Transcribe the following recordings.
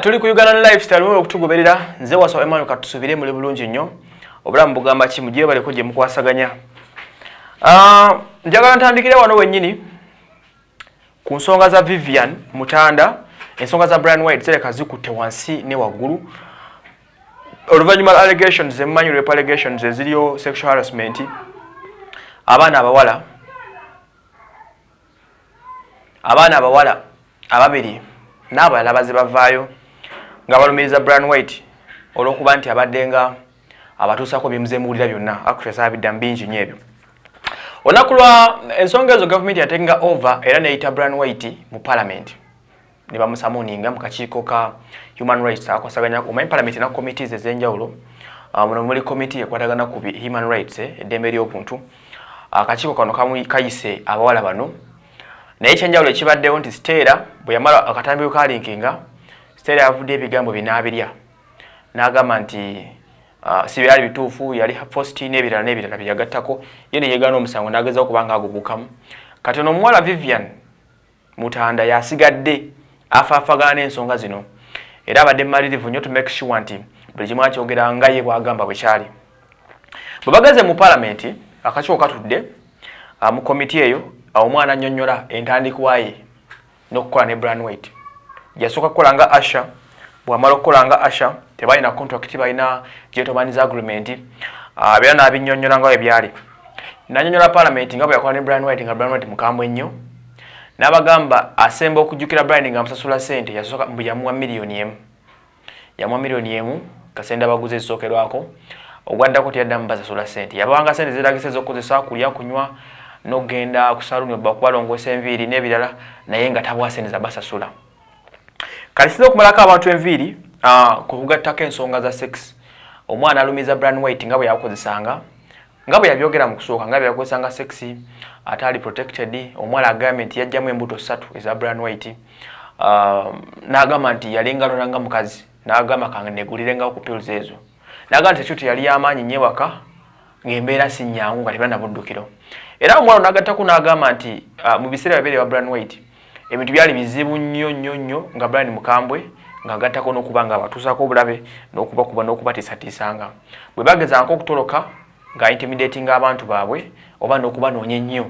tuli ku Uganda Lifestyle mwe okutugoberera nze waso Emmanuel katusubire mu lebulunji nnyo obulamu bugamba ki mujye bale kujje mukwasaganya ah uh, njagala ntandikire wano wennyini ku nsonga za Vivian Mutanda ensonga za Brian White zere kazikutte wansi ne waggulu oluvannyuma allegations Emmanuel rape allegations eziriyo sexual harassment abaana abawala abaana abawala ababiri n'abalala bazibavaayo nga balumiriza brand white olw'okuba nti abaddenga abatuusako byemuzemuwulira byonna akusasaabidda mubingi nyo ebyo olunaku lwa ensonga ezo gavumenti yatenga over era neyita brand white mu palament ne bamusamuninga mu kakiiko ka human rights akwasaganyaomanyi palament ena committees ez'enjawulo ah, muno muli committee ekwatagana ku human rights eddembe ly'obuntu ah, akakiiko kano kayise abawala bano naye ekyenjawulo ekibaddewo nti siteera bwe yamala akatambiro kalinkinga Stella yavudde ebigambo binaabirya n'agamba nti uh, si byali bituufu yali posti n'ebirala n'ebirala byeyagattako ye ne yeegana omusango n'agezao okuba nga agubuukamu kati ono omuwala vivian mutanda yasigadde afaafagana n'ensonga zino era abadde mumalirivu nnyo to make sure nti buli kimu akyogera nga ye bwagamba bwe kyali bwe bagaze mu paalamenti akakiko katudde ah, mu komiti eyo ah, omwana annyonnyola entandikwaye n'okukola ne brand white yasooka kukolanga asha bwamala okukolanga asha tebalina contract balina gyetomaniza agreement abeera nabinyonyola nga webyali nanyonyola palament nga bwe yakola ne brian white nga brian white mukambwe ennyo nabagamba asemba okujjukira brian nga amusasula sente yamuwa miliyoni emu yamuwa miliyoni emu kasenda baguze ezisookerwako ogwaddako tiyadda mu basasula sente yabawanga sente zeeragisa ezokozesa kulya kunywa n'okgenda kusaluni obba kubalongoosa enviiri n'ebirala naye nga tabwa sente za basasula kati sinza okumalako abantu enviiri uh, ah, ku kugattako ensonga za sex omwana alumiza brand white nga bwe yakozesanga nga bwe yabyogera mu kusooka nga bwe yakozesanga sexi ate ali protected omwala agambye nti yajjamu embuto ssatu eza brand white uh, n'agamba nti yalinga lonanga mukazi n'agamba kanegulirengawo ku pills ezo n'agamba nti ekyo teyali yamaanyi nnyo ewaka ng'embeera si nnyangu nga tebalina buddukiro era omwala onagattako n'agamba nti uh, mu biseera babeere wa brand white ebintu byali bizibu nnyo nnyo nnyo nga brian mukambwe ngagattako nokuba nga abatuusako obulabe nokubakuba nokubatiisatiisanga bwe bagezanko okutoloka nga intimidatinga abantu baabwe oba nokubanoonya ennyo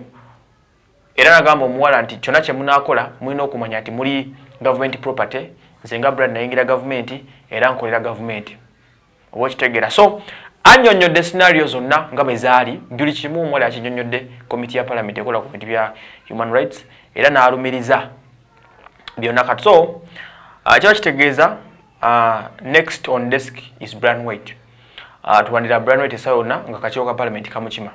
era nagamba omuwala nti kyona kyemunakola mulina okumanya nti muli gavumenti property nze nga brian nayingira gavumenti era nkolera gavumenti oba okitegeera so annyonnyodde sinaario zonna nga bwe zaali buli kimu omuwali akinyonnyodde komiti ya palamenti ekola ku bintu bya human rights era n'alumiriza byonna kati so uh, kiba kitegeeza uh, next on desk is branwit uh, tuwandira branwit esa yonna nga kakiiko ka palamenti kamukima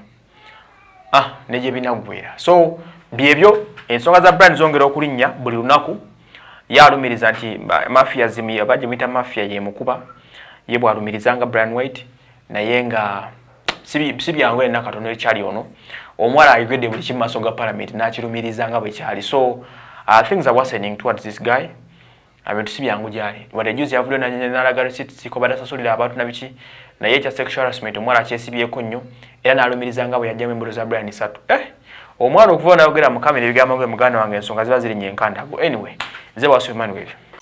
ah, negye binaggwera so byebyo ensonga za brand zongera okulinnya buli lunaku yaalumiriza nti mafia zimuyabagimuyita mafia yemukuba ye bwalumirizanga branwit naye nga si byangu yenna katono ekyali ono omuwala ayogedde buli kimu maaso ga paramenti n'akirumiriza nga bwe kyali so uh, things are wasening towards this guy abintu si byangu gyali wadde juzi yavulio nalaga resitsiko badasasulira abantu nabiki naye ekya sexual harassment omuwala akyesibyeko nnyo era n'alumiriza nga bwe yajjamu embero za brian satu eh omwana okuva naayogera mukamera ebigambo ge muganda wange ensonga ziba ziri nyenkandago anyway nze wasu emmanuel